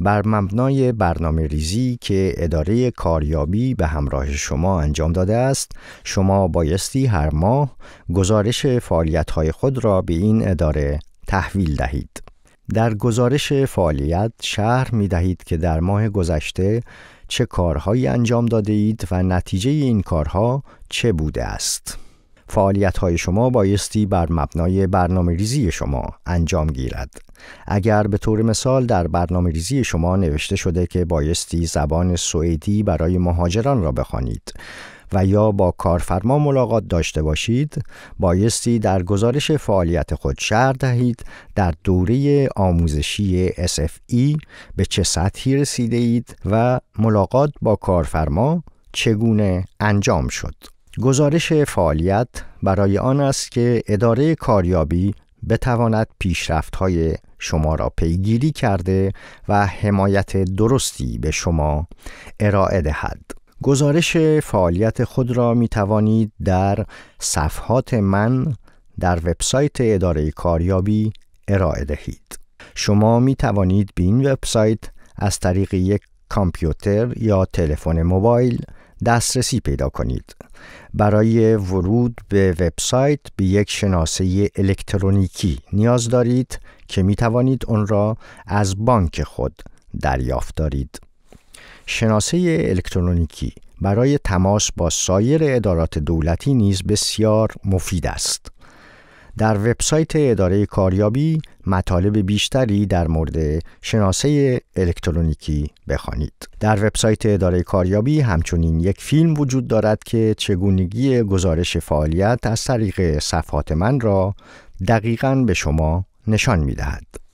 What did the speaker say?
بر مبنای برنامه ریزی که اداره کاریابی به همراه شما انجام داده است شما بایستی هر ماه گزارش فعالیت‌های خود را به این اداره تحویل دهید در گزارش فعالیت شهر می دهید که در ماه گذشته چه کارهایی انجام داده اید و نتیجه این کارها چه بوده است. فعالیت های شما بایستی بر مبنای برنامه ریزی شما انجام گیرد. اگر به طور مثال در برنامه ریزی شما نوشته شده که بایستی زبان سوئدی برای مهاجران را بخوانید و یا با کارفرما ملاقات داشته باشید، بایستی در گزارش فعالیت خود شهر دهید در دوره آموزشی SFE به چه سطحی رسیده اید و ملاقات با کارفرما چگونه انجام شد. گزارش فعالیت برای آن است که اداره کاریابی بتواند پیشرفت‌های شما را پیگیری کرده و حمایت درستی به شما ارائه دهد. گزارش فعالیت خود را می توانید در صفحات من در وبسایت اداره کاریابی ارائه دهید. شما می توانید به این وبسایت از طریق یک کامپیوتر یا تلفن موبایل دسترسی پیدا کنید برای ورود به وبسایت به یک شناسه الکترونیکی نیاز دارید که می توانید آن را از بانک خود دریافت دارید شناسه الکترونیکی برای تماس با سایر ادارات دولتی نیز بسیار مفید است در وبسایت اداره کاریابی مطالب بیشتری در مورد شناسه الکترونیکی بخوانید. در وبسایت اداره کاریابی همچنین یک فیلم وجود دارد که چگونگی گزارش فعالیت از طریق صفحات من را دقیقا به شما نشان می دهد.